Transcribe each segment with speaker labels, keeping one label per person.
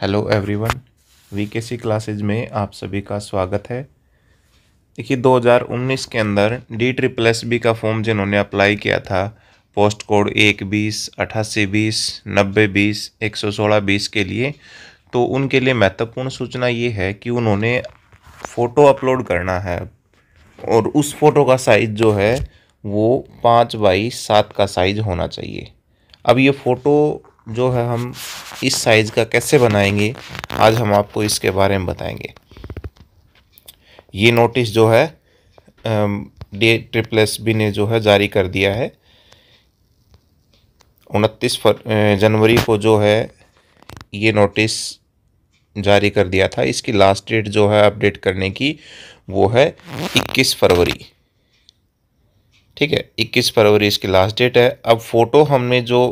Speaker 1: hello everyone वीकेसी classes में आप सभी का स्वागत है देखिए 2019 के अंदर डी ट्रिपल एस बी का फॉर्म जिन्होंने अप्लाई किया था पोस्ट कोड एक बीस अट्ठासी बीस नब्बे बीस एक सौ सोलह बीस के लिए तो उनके लिए महत्वपूर्ण सूचना ये है कि उन्होंने फ़ोटो अपलोड करना है और उस फ़ोटो का साइज़ जो है वो पाँच बाई सात का साइज़ होना चाहिए अब ये फ़ोटो जो है हम इस साइज़ का कैसे बनाएंगे आज हम आपको इसके बारे में बताएंगे ये नोटिस जो है डे ट्रिपल एस बी ने जो है जारी कर दिया है उनतीस जनवरी को जो है ये नोटिस जारी कर दिया था इसकी लास्ट डेट जो है अपडेट करने की वो है 21 फरवरी ठीक है 21 फरवरी इसकी लास्ट डेट है अब फ़ोटो हमने जो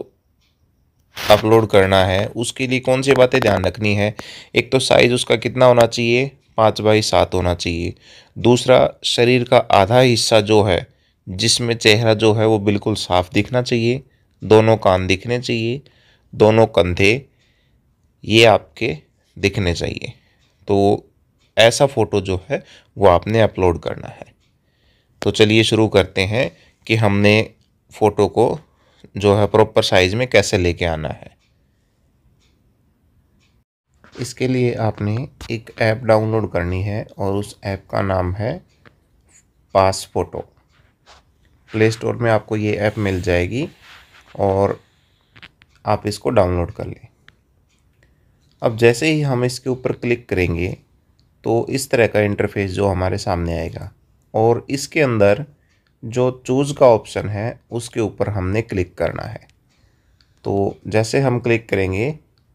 Speaker 1: अपलोड करना है उसके लिए कौन सी बातें ध्यान रखनी है एक तो साइज़ उसका कितना होना चाहिए पाँच बाई सात होना चाहिए दूसरा शरीर का आधा हिस्सा जो है जिसमें चेहरा जो है वो बिल्कुल साफ दिखना चाहिए दोनों कान दिखने चाहिए दोनों कंधे ये आपके दिखने चाहिए तो ऐसा फ़ोटो जो है वो आपने अपलोड करना है तो चलिए शुरू करते हैं कि हमने फ़ोटो को जो है प्रॉपर साइज़ में कैसे लेके आना है इसके लिए आपने एक ऐप डाउनलोड करनी है और उस ऐप का नाम है पास फोटो प्ले स्टोर में आपको ये ऐप मिल जाएगी और आप इसको डाउनलोड कर लें अब जैसे ही हम इसके ऊपर क्लिक करेंगे तो इस तरह का इंटरफेस जो हमारे सामने आएगा और इसके अंदर जो चूज़ का ऑप्शन है उसके ऊपर हमने क्लिक करना है तो जैसे हम क्लिक करेंगे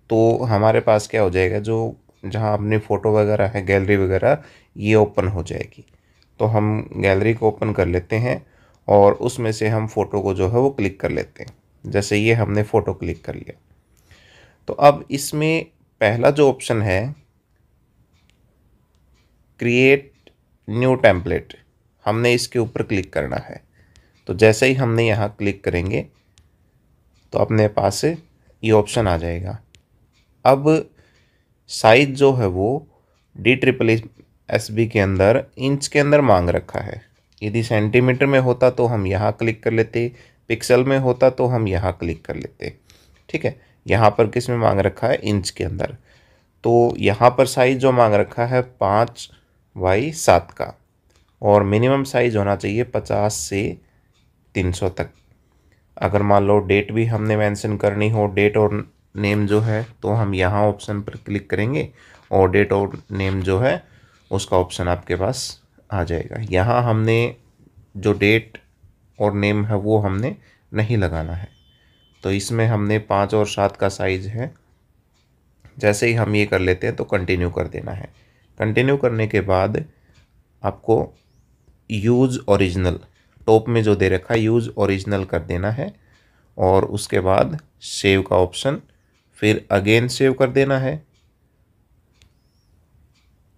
Speaker 1: तो हमारे पास क्या हो जाएगा जो जहाँ अपनी फ़ोटो वगैरह है गैलरी वगैरह ये ओपन हो जाएगी तो हम गैलरी को ओपन कर लेते हैं और उसमें से हम फ़ोटो को जो है वो क्लिक कर लेते हैं जैसे ये हमने फ़ोटो क्लिक कर लिया तो अब इसमें पहला जो ऑप्शन है क्रिएट न्यू टेम्पलेट हमने इसके ऊपर क्लिक करना है तो जैसे ही हमने यहाँ क्लिक करेंगे तो अपने पास ये ऑप्शन आ जाएगा अब साइज जो है वो डी ट्रिपल एस बी के अंदर इंच के अंदर मांग रखा है यदि सेंटीमीटर में होता तो हम यहाँ क्लिक कर लेते पिक्सल में होता तो हम यहाँ क्लिक कर लेते ठीक है यहाँ पर किस में मांग रखा है इंच के अंदर तो यहाँ पर साइज़ जो मांग रखा है पाँच बाई सात का और मिनिमम साइज़ होना चाहिए पचास से तीन सौ तक अगर मान लो डेट भी हमने मेंशन करनी हो डेट और नेम जो है तो हम यहाँ ऑप्शन पर क्लिक करेंगे और डेट और नेम जो है उसका ऑप्शन आपके पास आ जाएगा यहाँ हमने जो डेट और नेम है वो हमने नहीं लगाना है तो इसमें हमने पाँच और सात का साइज़ है जैसे ही हम ये कर लेते हैं तो कंटिन्यू कर देना है कंटिन्यू करने के बाद आपको यूज़ ओरिजिनल टॉप में जो दे रखा है यूज़ ओरिजिनल कर देना है और उसके बाद सेव का ऑप्शन फिर अगेन सेव कर देना है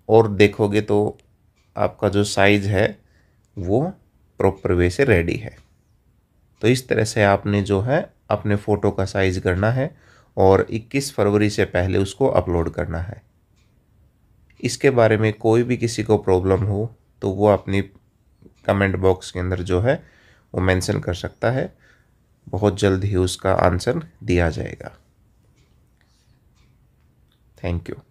Speaker 1: और देखोगे तो आपका जो साइज़ है वो प्रॉपर वे से रेडी है तो इस तरह से आपने जो है अपने फ़ोटो का साइज़ करना है और 21 फरवरी से पहले उसको अपलोड करना है इसके बारे में कोई भी किसी को प्रॉब्लम हो तो वो अपनी कमेंट बॉक्स के अंदर जो है वो मेंशन कर सकता है बहुत जल्द ही उसका आंसर दिया जाएगा थैंक यू